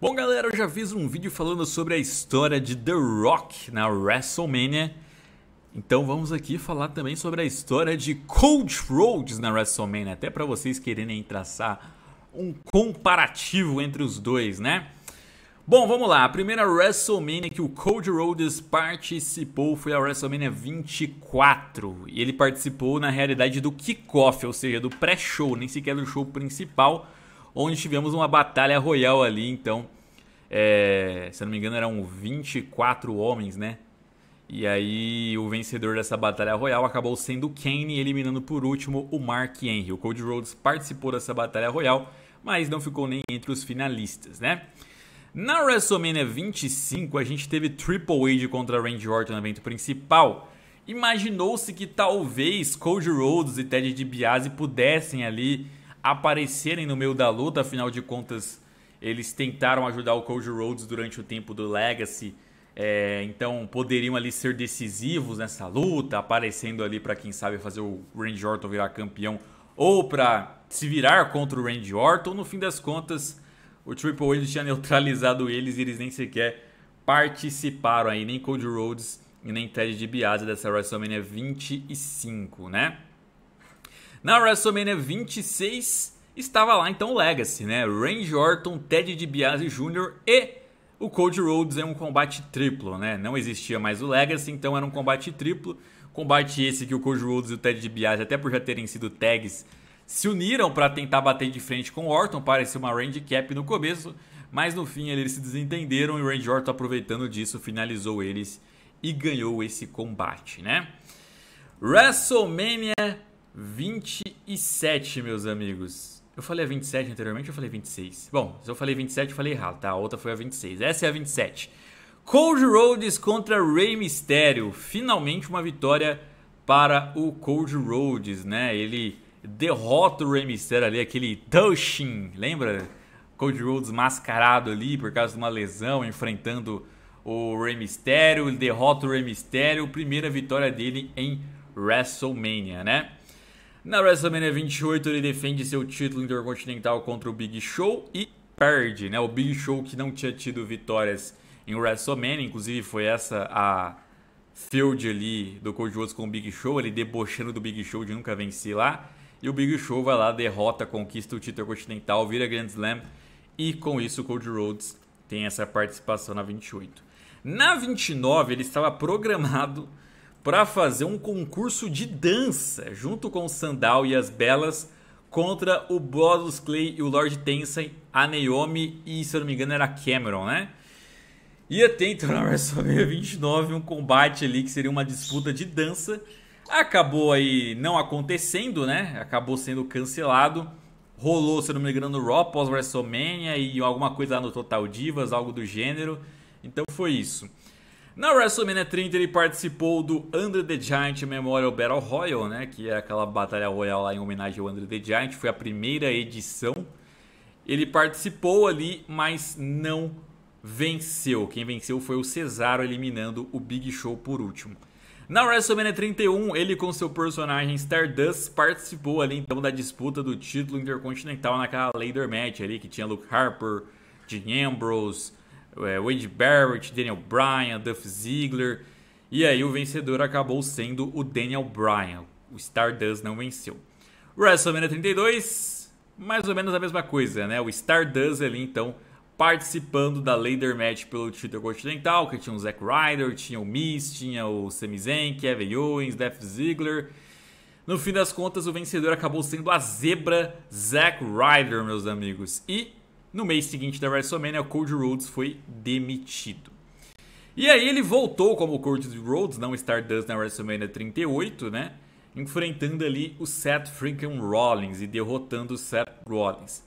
Bom, galera, eu já fiz um vídeo falando sobre a história de The Rock na WrestleMania. Então vamos aqui falar também sobre a história de Cold Rhodes na WrestleMania, até para vocês quererem traçar um comparativo entre os dois, né? Bom, vamos lá. A primeira WrestleMania que o Cold Rhodes participou foi a WrestleMania 24. E ele participou na realidade do kickoff, ou seja, do pré-show, nem sequer do show principal onde tivemos uma batalha royal ali, então, é, se eu não me engano, eram 24 homens, né? E aí o vencedor dessa batalha royal acabou sendo Kane, eliminando por último o Mark Henry. O Cody Rhodes participou dessa batalha royal, mas não ficou nem entre os finalistas, né? Na WrestleMania 25, a gente teve Triple H contra Randy Orton no evento principal. Imaginou-se que talvez Cody Rhodes e Ted DiBiase pudessem ali aparecerem no meio da luta, afinal de contas, eles tentaram ajudar o Cody Rhodes durante o tempo do Legacy, é, então poderiam ali ser decisivos nessa luta, aparecendo ali para quem sabe fazer o Randy Orton virar campeão ou para se virar contra o Randy Orton. No fim das contas, o Triple H tinha neutralizado eles e eles nem sequer participaram aí, nem Cody Rhodes e nem Ted DiBiase dessa WrestleMania 25, né? Na WrestleMania 26 estava lá então o Legacy, né? Randy Orton, Ted DiBiase Jr. e o Cody Rhodes é um combate triplo, né? Não existia mais o Legacy, então era um combate triplo. Combate esse que o Cody Rhodes e o Ted DiBiase, até por já terem sido tags, se uniram para tentar bater de frente com o Orton, parecia uma Cap no começo, mas no fim eles se desentenderam e o Randy Orton aproveitando disso finalizou eles e ganhou esse combate, né? WrestleMania 27, meus amigos. Eu falei a 27 anteriormente ou falei 26? Bom, se eu falei 27, eu falei errado, tá? A outra foi a 26. Essa é a 27. Cold Rhodes contra Rey Mysterio. Finalmente uma vitória para o Cold Rhodes, né? Ele derrota o Rey Mysterio ali, aquele Dushin, lembra? Cold Rhodes mascarado ali por causa de uma lesão, enfrentando o Rey Mysterio. Ele derrota o Rey Mysterio, primeira vitória dele em WrestleMania, né? Na WrestleMania 28, ele defende seu título intercontinental contra o Big Show e perde, né? O Big Show que não tinha tido vitórias em WrestleMania, inclusive foi essa a field ali do Cody Rhodes com o Big Show, ele debochando do Big Show de nunca vencer lá. E o Big Show vai lá, derrota, conquista o título continental, vira Grand Slam. E com isso o Cody Rhodes tem essa participação na 28. Na 29, ele estava programado para fazer um concurso de dança junto com o Sandal e as Belas contra o Brodus Clay e o Lord Tensei, a Naomi e, se eu não me engano, era Cameron, né? Ia ter então na WrestleMania 29 um combate ali que seria uma disputa de dança. Acabou aí não acontecendo, né? Acabou sendo cancelado. Rolou, se eu não me engano, no Raw pós-WrestleMania e alguma coisa lá no Total Divas, algo do gênero. Então foi isso. Na WrestleMania 30 ele participou do Under the Giant Memorial Battle Royal, né? Que é aquela batalha royal lá em homenagem ao Under the Giant, foi a primeira edição. Ele participou ali, mas não venceu. Quem venceu foi o Cesaro eliminando o Big Show por último. Na WrestleMania 31, ele com seu personagem Stardust participou ali então da disputa do título intercontinental naquela Leader Match ali que tinha Luke Harper, Dean Ambrose, é, Wade Barrett, Daniel Bryan, Duff Ziggler. E aí o vencedor acabou sendo o Daniel Bryan. O Stardust não venceu. WrestleMania 32, mais ou menos a mesma coisa, né? O Stardust ali então participando da Lader Match pelo título continental, que tinha o Zack Ryder, tinha o Miz, tinha o Sami Zayn, Kevin Owens, Duff Ziggler. No fim das contas, o vencedor acabou sendo a zebra Zack Ryder, meus amigos. E no mês seguinte da WrestleMania, Cody Rhodes foi demitido. E aí ele voltou como Cody Rhodes, não Stardust na WrestleMania 38, né? Enfrentando ali o Seth freaking Rollins e derrotando o Seth Rollins.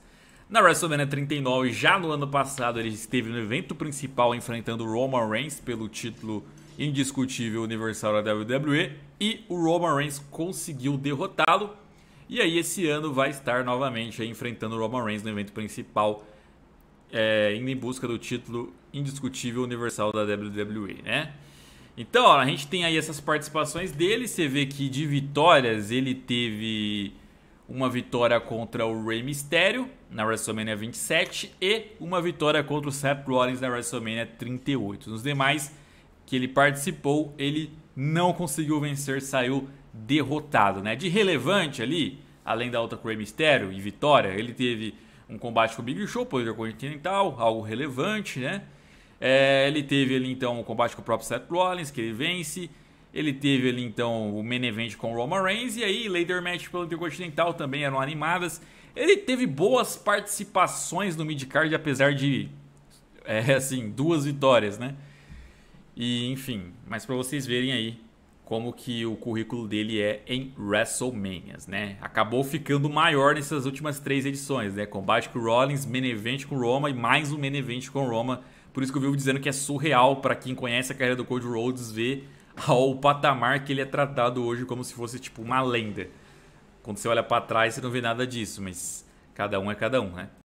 Na WrestleMania 39, já no ano passado, ele esteve no evento principal enfrentando Roman Reigns pelo título indiscutível universal da WWE e o Roman Reigns conseguiu derrotá-lo. E aí esse ano vai estar novamente enfrentando o Roman Reigns no evento principal é, indo em busca do título indiscutível universal da WWE, né? Então, ó, a gente tem aí essas participações dele. Você vê que de vitórias ele teve uma vitória contra o Rey Mysterio na WrestleMania 27 e uma vitória contra o Seth Rollins na WrestleMania 38. Nos demais que ele participou, ele não conseguiu vencer, saiu derrotado, né? De relevante ali, além da outra com o Rey Mysterio e vitória, ele teve um combate com o Big Show, poder continental, algo relevante, né? É, ele teve ali então o combate com o próprio Seth Rollins, que ele vence. Ele teve ali então o main event com o Roman Reigns e aí later match pelo Intercontinental também eram animadas. Ele teve boas participações no midcard apesar de é, assim, duas vitórias, né? E enfim, mas para vocês verem aí como que o currículo dele é em WrestleManias, né? Acabou ficando maior nessas últimas três edições, né? Combate com o Rollins, main event com Roma e mais um main event com Roma. Por isso que eu vivo dizendo que é surreal para quem conhece a carreira do Cody Rhodes ver ao patamar que ele é tratado hoje como se fosse tipo uma lenda. Quando você olha para trás, você não vê nada disso, mas cada um é cada um, né?